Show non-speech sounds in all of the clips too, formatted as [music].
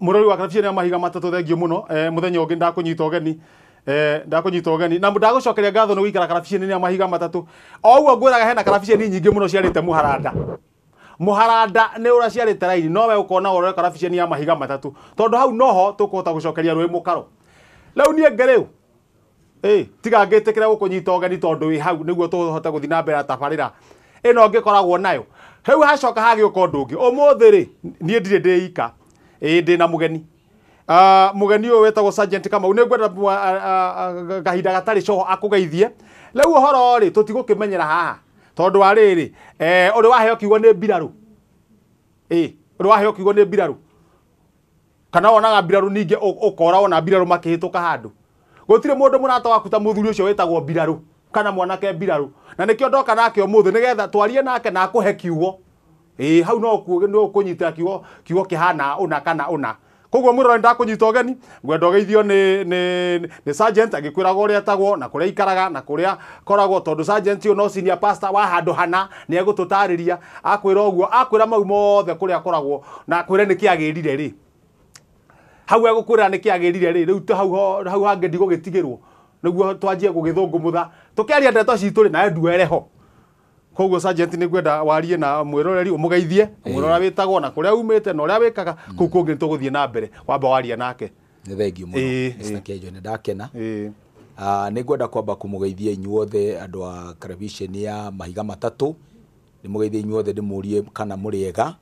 murori wa karabia ni mahiga matatu thengio muno eh muthenya ungi ndakunyita ogeni eh ndakunyita ogeni na ndagucokeria ngatho ni wikara karabia ni mahiga matatu o uguo ngwiraga hena karabia ni nyingi muno ciarite muharanda muharanda nä å raciarä te raini nowe å kona å karabiceni ya mahiga matatå tondå hau noho tå kå hota gå cokeria rwä må karo rä u niä tiga ngä tä kä ra gå kå nyita ogeni hau nä guo tå hote gå thiä na mbere tabarä ra ä no ngä koragwo nayo rä u hacoka hagä å ka å ndå å ngä å ika ä ndä na må geni ah, må geni å yå wetagwo sergeant kamau nä ngwenda ah, ah, kahinda gatarä coho akå geithie rä u å horo tå tigå kä menyera haha tondå wa rä rä å rä waheo kiugo nä mbirarå ä å rä waheo kiugo nä mbirarå kana wonaga mbirarå ningä å kora ona mbirarå makä hä tå ka handå gå tirä må ndå må rata waku ta må thuri å cio wä tagwo mbirarå kana mwanake mbirarå na nä kä o ndoka nake å må thä nä getha twarie nake na akå he kiugo ä hau no kå nyita kiwo kiwo kä hana å kana una na koguo mwä rore ndakå nyita å geni ngwenda å geithio ni ni kwä raga å rä a na kå ikaraga na kå koragwo tondu sergeant yo no cinia pasta wa handu hana ni egå akwira tarä akwira mau mothe kå rä koragwo na akwä ni kiagirire ri hau egå kwä ra nä kä agä rire rä hau hange ndigå gä tigä twanjie gå gä thå ngå må tha tå kä ndeto citå rä nawe nduereho koguo sergeant ni ngwenda warie na mwiroreri å må witagwo mwä rora wä tagwo na kå rä a umä na å rä a wä kaga mm. kå u kå ngä nä tå na mbere wamba waria nake nä thengiå må kenjo nä ndakena ah, nä ngwenda kwamba kå inyuothe andå a television ya mahiga matatu ni må inyuothe ni murie kana muriega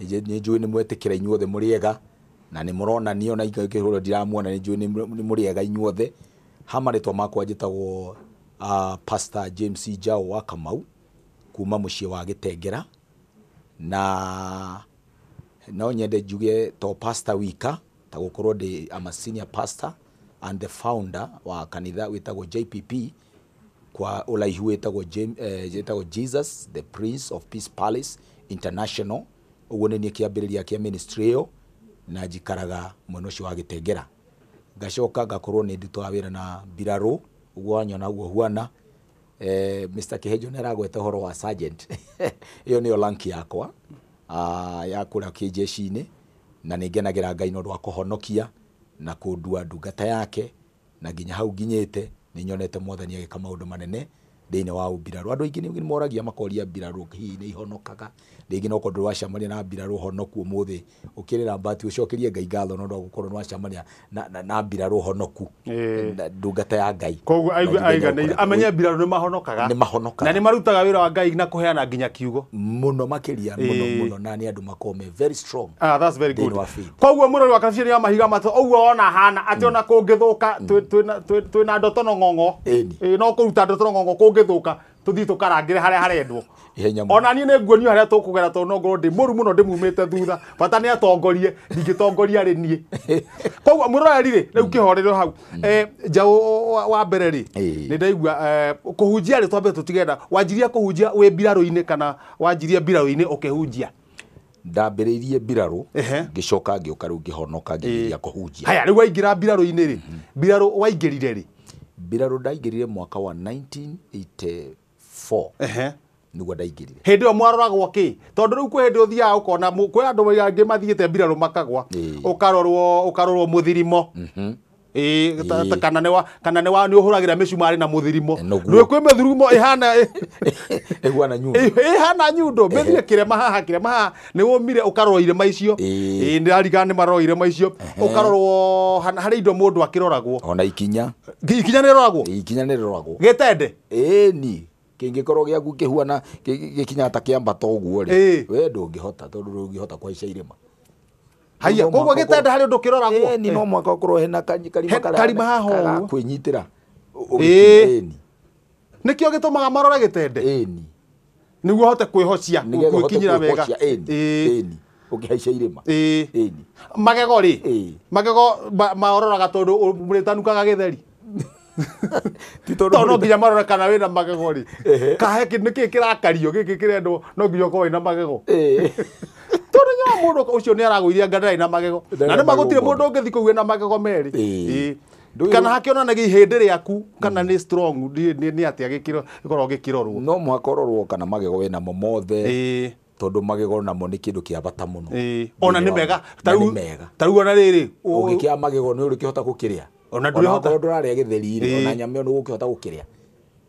ni ni nä ni mwetikira inyuothe muriega na ni murona ronania ona ikä hå rwo ndiramuona ni njå nä må inyuothe hamaritwa makwa njä ah pastor james jao wa kamau kuma muciĩ wa gitengera na no nyende njuge to pasta wika ta gukorwo ndi ama senior pastor and the founder wa kanitha witagwo JPP kwa ulaihu witagwo eh, Jesus the Prince of Peace Palace International uguo ni niĩ kia kĩa ministry ĩyo na jikaraga mwena ucio wa gĩtengera ngacoka ngakorwo nĩ ndutaga wĩra na biraru ũguo wanyona guo huana eh, Mr. Kihejo nä aragweta horo wa sergeant ä [laughs] yo nä yo rank yakwa ah, ya kå rä a kä jeci inä na nä ngenagä ra ngai no rwa kå honokia na kå ndua ndungata yake na nginya hau nginyä te nä nyonete mwathani agä ka maå ndå manene thä wa mbirarå andå aingä nä moragia makoria mbirarå hihi nä ihonokaga rĩngä nokorwo ndå racemania na mbirarå honoku må å kä rä ra mbati å cokerie ngai ngatho no ndagå korwo nä wacemania na mbirarå honoku ndungata ya ngai koguo aiganäire amenye mbirarå nä mahonokaga nä mahonokaga na nä marutaga wä ra wa ngai na kå heana nginya kiugo må ah, mm. mm. no makä ria må no må no na nä andå makorwo me koguo må rori wa kabicani wa mahiga matå oguo ona hana atä ona kå ngä thå ka twä na ndotono ng'ong'o no kå ruta ndotono ng'ong'o kå ngä githuka tuthituka rangire hare harendwo ona niä nä nguonio harä a tå kå gera tondå nongorwo ndä må ru må no ndä mumä te thutha bata nä atongorie ndingä tongoria rä niä [laughs] koguo muru ari rä rä u kä horä rwo hau mm. eh, wa mbere ri ni ndaigua eh, kå hunjia rä twambe tå wanjiria kuhujia kå hunjia wä kana wanjirie biraro ine å kä hunjia ndambä rä irie mbirarå ngä coka ngä å ka rä u ngä honoka ngä kå hunjia haya rä u waingä ra mbirarå-inä rä mm. mbirarå waingä rire rä mbirarå ndaingä mwaka wa 1984 hä ndä ä yo mwaroragwo hä ndä å thiaga hindi uthiaga ukona andå angä aingi te mbirarå makagwa ukarorwo ukarorwo muthirimo mm -hmm ä kana nä å hå ragä ra mä cumarä na må thirimo nä kwä mä thurumo ä hana ä hana nyundo mä thire kä rema haha kä rema haha nä å mire å karorwo irema icio nä rarigaa nä marorwo irema icio å karorwo harä indo må ndå akä roragwo ona ikinya ikinya nä roragwo ikinya nä roragwo gä tende ni korwo gä aku kä huana gä kinya ta kä ambata å guo rä we ndå ngä hota tondå ndå ngä hota kwaica irä ma haya koguo gitenda hari undu kiroragwo ni no mwaka ukorwo hena karima karima haho kwinyitira ni nikio gitumaga marora gitende niguo hote kwihocia gwikinyira wega ukihaicia irima magego ri magego maororaga tondu muritanukaga githeri [laughs] tondå nginya marore kana wä na magego rä kahe nä kä kä rakario gä kä kä rendwo no nginya å korwo wä na magego [laughs] nginya cio nä ni aragwithia ngandarai na magego na ndå magutire mundu ungithi kugue na magego meri kana hakionanagia rä aku kana mm. nĩ strong nĩ gä kä rorwo no mũhaka kana magego wä namo mothe tondå magego namo nä kä ndå kä a bata må no ona nä mega tarä u ona rä rä å gä kä a magego nä å rä kä hota gå kä rä a ona ndå rarä a gä theri ona nyama ä yo nä gå kä hota gå kä rä a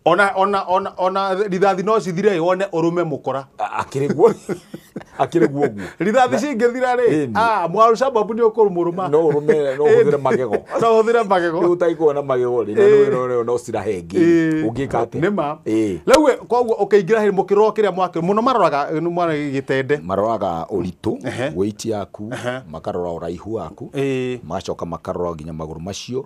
ona ona ona ona rithathi no cithire wone urume mukora akiri guo [laughs] akiri guo guo rithathi cingithira ri ah mwaru sababu ni muruma no urume no uthire magego [laughs] no uthire magego riu taikuona magego ri no no no cira hengi ungika ati nima lewe kwa koguo ukiingira he mukiro kiria mwake muno maroraga mwana gitende maroraga uritu weight yaku makarora uraihu waku magacoka makarora nginya maguru macio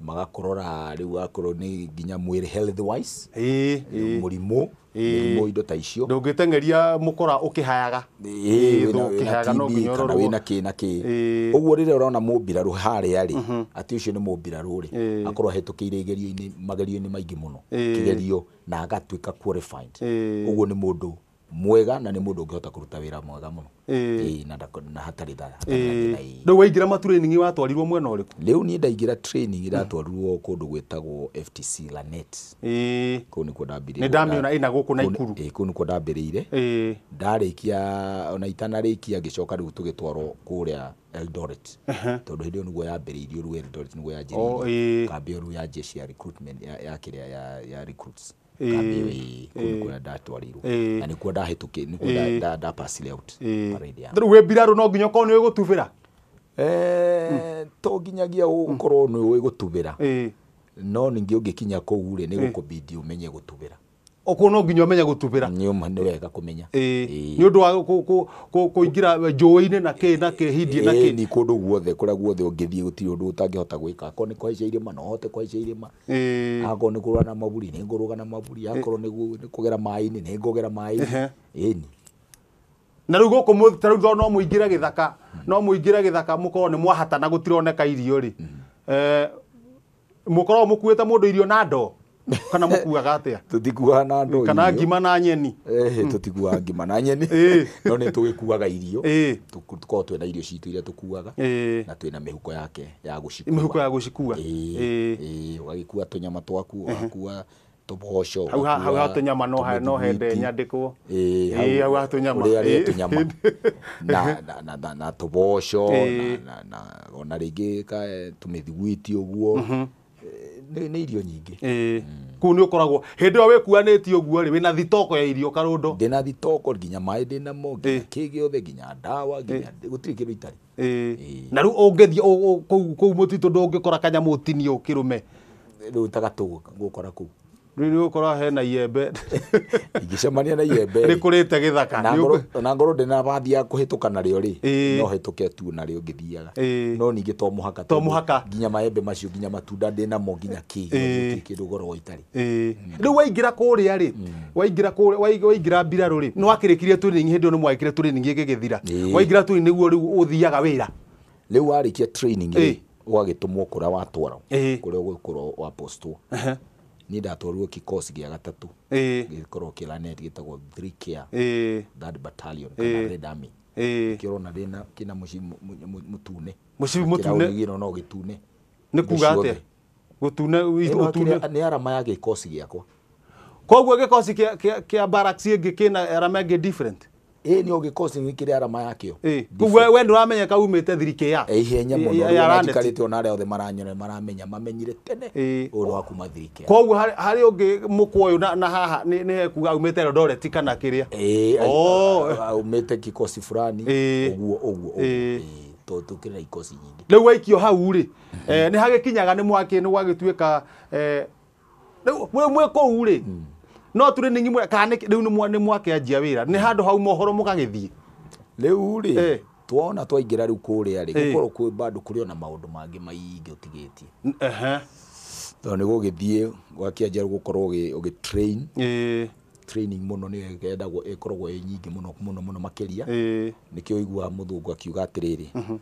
magakorora riu akorwo ni nginya mwiri health wise eh murimu murimu indo ta icio ndungitengeria mukora ukihayaga eh ukihayaga no nginyoro kana mhm. na ki na ki uguo rire urona mumbiraru haria ri ati ucio ni mbirarå ri akorwo hetukiire igerio-ini magerio-ini maingi muno kigerio na å qualified nä ni mundu mwega na nä må ndå å ngä hota kå ruta wä ra mwega må no na hatarä tharä u waingä ra matraining watwarirwo mwena å rä kå rä u niä ndaingä ra training ndatwarirwo kå ndå gwä tagwo ftc lanet kå u nä kuo ndambä nä ndamä ona ä na gå kå na ikuru kå u nä kuo ndambä rä ire ndarä kia ona itanarä kia ngä coka rä u tå gä twarwo kå rä a eldoret tondå hä ndä ä yo nä guo yambä rä irie rä u eldoret nä guo yanjä rä ire kambä å rä u ya jeshi oh, ya ya kä rä a ya recruits Eh, kuo eh, ndahätukäräu eh, we mbiraru no nginya å korwo nä å gå tubä ra hmm. to nginyagia å korwo hmm. nä å gå tubä ra no ningä å ngä kinya kå u rä nä gå kå bindi å menye gå tubä ra okorwo no nginya ũmenye ra nĩ wega kũmenya nĩ ũndũ wa kũingĩra njũĩ-inĩ na kĩ na kĩ hindie na kĩ nĩ kũndũ guothe kũrĩa guothe ũngĩthiĩ gũtirĩ ũndũ ũtangĩhota gwĩka akorwo nĩ kũhaica ma no ũhote kũhaica ma akorwo nĩ kũrũga na maburi nĩ ngũrũga na maburi akorwo nĩ kũgera maaĩ-inĩ nĩ ngũgera maaĩ-inĩ na rä u gå kå ta no må ingä re gä thaka no må ingä re gä thaka må korwo nä mwahatana gå tironeka irio rä må mm-hmm. korwo må kuä te må ndå irio na ndoo kana mukuaga atia tutikuaga na ndo kana ngima na nyeni eh tutikuaga ngima na nyeni [laughs] no ni tugikuaga irio tukorwo na irio citu iria tukuaga na na mihuko yake ya gucikua mihuko ya gucikua eh eh wagikua tunyama twaku wakua tubosho hau hau hau tunyama no ha no hende nyandikwo eh hau hau tunyama eh tunyama na na na na tubosho na na ona ringi ka tumithiguiti uguo mm-hmm nä irio nyingä mm. kå u nä å koragwo hä ndä ä yo wä kuanä tie å wä na thitoko ya irio karå ndo ndä na thitoko nginya maä ndä namo nginya kä gä othe nginya ndawa gå tirä kä ndå itarä na rä u å ngä thiä kå u må titå ndå å ngä kora kanyamå tini å kä rå me rä u tagatå gå kora kå u rä å korwo hena iembe [laughs] ingä cemania na iembe rä kå rä te gä thaka na ngorwo ndä na bathi ya kå hä tå ka narä rä no hä tå ke tu narä o ngä thiaga no ningä to må haka to må haka nginya maembe macio nginya matunda ndä namo nginya kä kä ndå goro itarä mm. rä u waingä ra kå rä a rä mm. waingä ra mbirarå rä nä wakä rä kirie tå hä ndä ä yo nä mwagä kä re tå rä ningä gä gä thira waingä ra tå nä guo rä u å thiaga wä ra rä u warä kia rä ũgagĩtũmwo kũrĩa watwarwo kũrĩa ũgũkorwo wapostwo ni ndatwarirwo kikosi gä a gatatå gä korwo kä ranet gä tagwo third battalion kana red kä rona rä na må tune må cibi må tune no gä tune nä kuga atä gå tune nä arama ya gä kosi gä akwa koguo gä kosi kä a baraks ä ngä kä na arama ä ngä ä nä ogä kosi nä kä rä arama yakä o koguo we ndå ramenyeka umä te thirikä ya ihenya må nokarä te ona arä a othe maranyone maramenya mamenyire tene å rå wa kuma koguo harä å ngä må kwa å yå na haha nä hekuga aumä te rondoreti kana kä rä aaumä te kikosi burani å guo å guo tå kä ikosi nyingä rä u waikio hau rä mm-hmm. eh, nä hagä kinyaga nä mwakä nä gwagä tuä ka eh, rä u mwä kå u rä no turi ni nyimwe ka ni riu ni mwana mwake ajia wira ni handu hau mohoro mugagithie riu ri twona twaingira riu kuria ri gukoro ku bado kuri ona maundu mangi maingi utigitie ehe tondå nä gå gä ajia gukoro ugi gåkorwo å gä training muno ni go ikoragwo i nyingi muno muno muno makiria nikio igwa muthungu akiuga atiriri uhuh.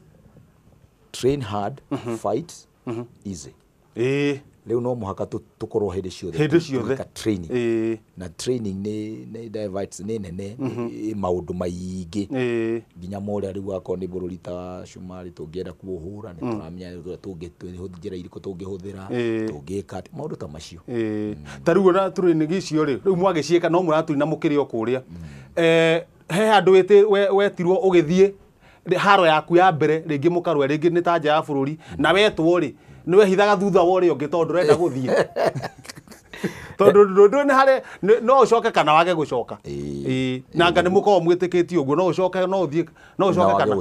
train hard uhuh. fight uhuh. easy eh rä u no må haka tå korwo hä ndä ciothe na training nä nene mhm. eh, maå ndå maingä eh. nginya morä a rä u akorwo nä mbå rå ri ta cumarä tå ngä enda kuå hå ra nä mm. tå ramenya njä ra irĩkũ tå ngä hå thä ra eh. tå ngä ka maå ndå ta macio mm. ta rä u ona training cio rä rä u mwagä ka no må raturi na må kä rä o kå rä a he handå ä wetirwo å gä thiä haro yaku ya mbere rä ngä må karwe rä ngä nä ta nja ya bå rå ri mm. na wetwo rä nä wehithaga thutha wa å rä å ngä tondå renda gå thiä [laughs] tondå ndå nä harä no å coke kana wage gå coka nanga nä må korwo mwä tä kä tie å guo no å coke no å thiä no å coke kana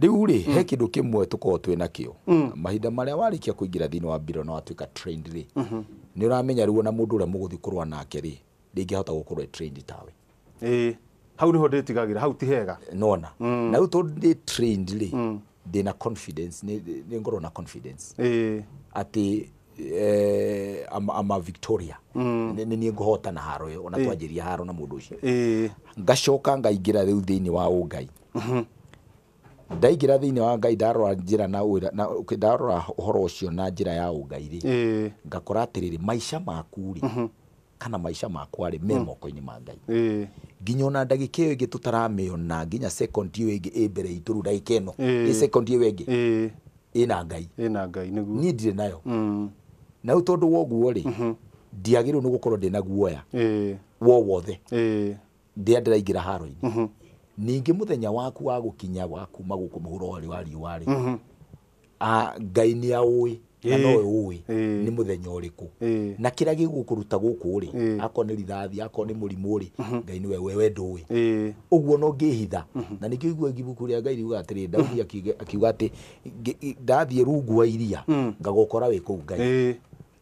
rä u rä he mm. kä ndå kä mwe tå korwo twä nakä o mm. mahinda marä a warä kia kå ingä ra thä inä wa mbiro na watuä ka rä mm-hmm. nä å ramenya rä ona må ndå å rä a må gå thiä kå rwa nake rä rä ngä hota gå korwo e tawe hau nä ho ndä tigagä ra hau ti hega nona mm. na rä u tondå ndä rä ndina confidence nä ngoro na confidence eh. atä eh, ama, ama victoria mm. nä niä ngå na haro yo ona eh. twanjä ria haro na må ndå å cio eh. ngacoka ngaingä ra rä u thä inä wa å ngai mm-hmm. ndaingä ra thä inä wa ngai ndarora njä ra uira å horo å cio na njä ra ya å ngai rä ngakora atä rä rä maica kana maica makwa me hmm. moko-inä ma ngai nginya ona ndagä ä yo ä ngä tå taramä ona nginya ä yo ä ngä ä mbere itå ru ndagä ä no ä yo ä ngä ä na ngai niä ndirä nayo hmm. na u tondå woguo rä mhm. ndiagä rä u nä gå korwo ndä na guoya wo wothe ndä a ndä raingä ra haro-inä mhm. ningä må thenya waku wa gå kinya wa kuma gå kå må hå ra wa riå warä mhm. ngai nä aå ä na no uwe ni muthenya uriku na kira gigukuruta guku ri ako ni rithathi ako ni murimu ri mhm. ngai ni we we nduwi uguo no ngihitha mhm. na nikio igua ibuku ria ngai riuga atiri daudi akiuga ati ndathie rungu wa iria mhm. ngagukora wi kuu ngai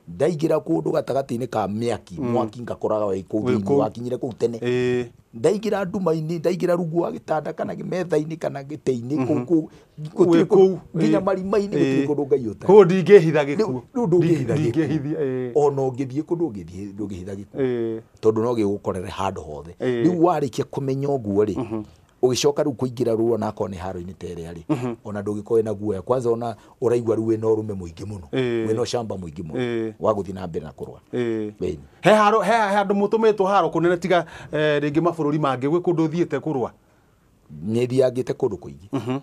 ndaigira kundu gatagati-ini ka miaki mm. mwaki ngakoraga we kuu thiini wakinyire kuu tene ndaigira nduma-ini ndaigira rungu wa gitanda kana metha-ini kana gĩtĩ-inĩ kuu mm-hmm. gũtirĩ kuu nginya marima-ini gũtirĩ kũndũ ngai ũta kũu ndingĩhitha gĩkuũ rĩu ndũngĩhitha gĩkuũ ona ngithie kundu ngithie ndũngĩhitha gĩkuũ tondũ no gĩgũkorere handu hothe rĩu warĩkia kumenya ũguo ri mm-hmm ugicoka riu kuingira ruo na akone haro-ini ta ari mhm. ona ndugikoo na guoya kwanza ona uraigwa ruwe no rume muingi muno no shamba muingi muno wa guthii na mbere na kurwa he haro he handu mutumitwo haro kunene tiga eh, ringi mafururi mangi gwi kundu thiete kurwa nä thiangä kundu kuingi nä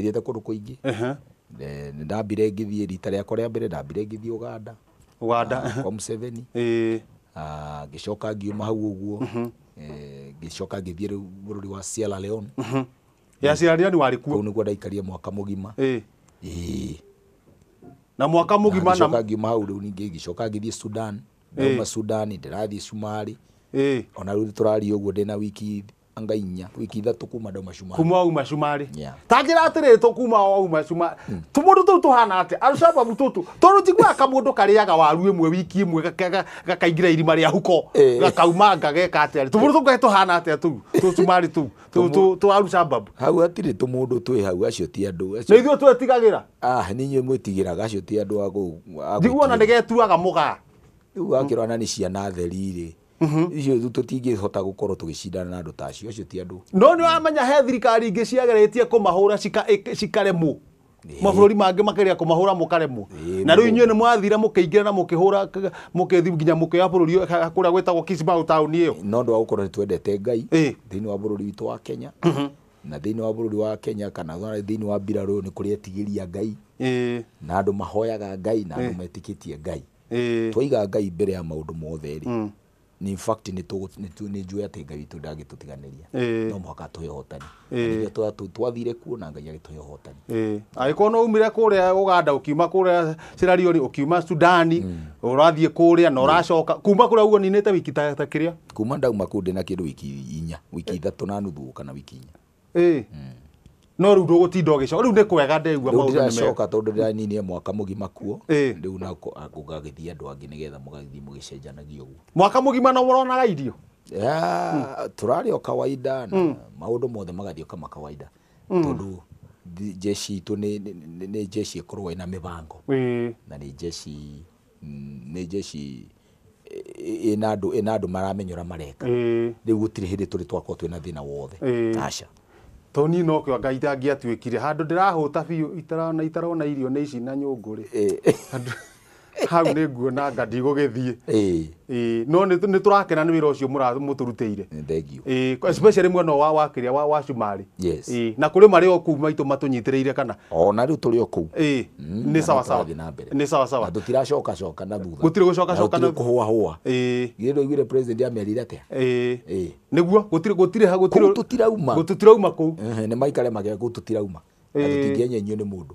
thiete kundu kuingi mhm. oh, nä eh, ndambire ngä thiä rita ria kore mbere ndambire ngithie uganda uganda ah, kwa museveni ah, ngä coka ngiuma hau å guo mhm. Eh, ngä thiä riu bururi wa Sierra leon mhm. ya Sierra Leone wari kuo niguo ndaikarie mwaka gima na mwaka mugima na ngicoka ngiuma hau riu ningi ngicoka ngithie Sudan ndauma Sudan rathiä Shumari ona å guo ndä na wiki anga inya wiki ithatu kuma ndauma cumarä kuma wauma cumarä tanjä ra atä rä tå kuma wauma cumarä hmm. tå må ndå tå u tå hana atä arucababu tå tå tondå njiguaga kamå ndå karä waru ä mwe wiki ä mwe gakaingä ra irima rä a huko eh. gakaumanga geka atä arä tå må ndå tå ngaä tå hana atä a tå u tå cumarä tå u tå arucababu hau atirä tå må ndå twä hau acio ti andå nä ithuä twetigagä ra ah, ninyuä mwä tigä raga acio ti andå agå ndiguona nä getuaga må gaa rä u gakä rwana nä ciana theri rä icio riu tutingihota gukorwo tugicindana na andu ta acio acio ti andu no ni wamenya he thirikari ingi ciageretie kumahura cikaremwo mabũrũri mangĩ makĩria kũmahũra mũkaremwo na rĩu inyuĩ nĩ mwathire mũkĩingĩra na mũkĩhũra mũkĩthi nginya mũkĩoya bũrũri kũrĩa gwĩtagwo kismau taũni ĩyo no ũndũ wa gũkorwo nĩ twendete ngai thĩinĩ wa bũrũri witũ wa kenya mm-hmm. na thĩinĩ wa bũrũri wa kenya kana thĩinĩ wa mbirarũ ũyũ nĩ kũrĩ etigĩria ngai na andũ mahoyaga ngai na andũ metĩkĩtie ngai twaiga ngai mbere ya maũndũ mothe rĩ mm ni fact ni tu ni juu ati ngai witu ndangitutiganiria no muhaka tuhe hotani nigio twa twathire kuona ngai agituhe hotani eh agikwo no umire kuria Uganda ukiuma kuria Sierra Leone ukiuma Sudani urathie hmm. kuria na uracoka hmm. kuma kuria ugo ninite wiki ta ta kiria kuma ndauma kunde na kindu wiki inya wiki ithatu na nuthu kana wiki inya eh no rä u ndå gå tinda å gä coka rä u nä kwega ndaigua maå ndå ndiracoka tondå mwaka må gima kuo rä u ngagä ah, thiä andå angä nä getha må gagithiä må gä cenjanagia å guo mwaka må gima no må ronaga irio hmm. tå rarä o kawaida na hmm. maå ndå mothe magathiä o kama kawaida tondå jeshi itå nä jeshi ä na mä bango na nä jeshi nä jeshi ä na andå maramenyora mareka rä u gå tirä hä ndä tå rä twakorwo twä na thä na wothe aca to ni no kwa ngai itangĩatuĩkire handu ndirahuta biũ itarona itarona irio na ici na nyũngũ rĩ eh hau nä nguona nga ndigå gä thiä no nä tå rakena nä wä ra å cio må tå rutä ire mwena wa wakä rä a wa cumarä na kå rä marä o kuu maitå matå nyitä rä ire kana ona rä u tå rä o kå u nä sawasawa tå tiracoka coka na thutha gå tirä gå coka coka na kå hå ahå a gä rä oiguire amerire atä a nä guo gå tirä tå tirauma kå u nä maikare magä gå tå tirauma Eh. tutingĩenya eh. inyuĩ eh. nĩ mũndũ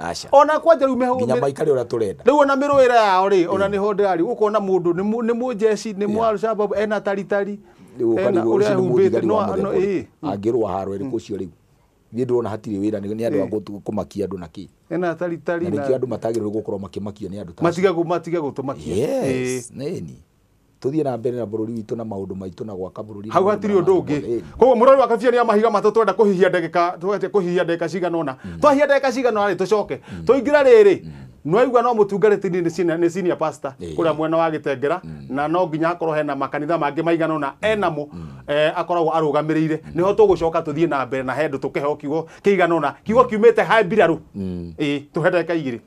aca ona kwanja å rä a tå renda rä u ona mä rå ä ra yao rä ona nä gå nĩho ndĩrarĩ ũkona mũndũ nĩ mũjeci nĩ mwarshababu ena taritari ena ũrĩa humbĩte no angĩrũa haro ĩrĩkũ ũcio rĩu niä ndä rona hatirä wä ra nä andå akå makia andå na kä ena taritari nä kä andå matagä rä gå korwo makä makio nä andå matige gå tå makia tuthie na mbere na bururi witu na maundu maitu na gwaka bururi hau hatiri undu ungi koguo murori wa kabia ni ya mahiga matatu twenda kuhihia ndagika twete kuhihia ndagika cigana ona mm. twahia ndagika cigana ona tucoke mm. tuingira riri mm. nwaigua no tini ni senior pastor kuria mwena wa gitengera na no nginya akorwo hena makanitha mangi maigana ona enamo e, akoragwo arugamireire niho tugucoka tuthie na mbere na hendu tukehokigo kiugo kiigana ona kiugo kiumite hai mbiraru ii tuhedeka igiri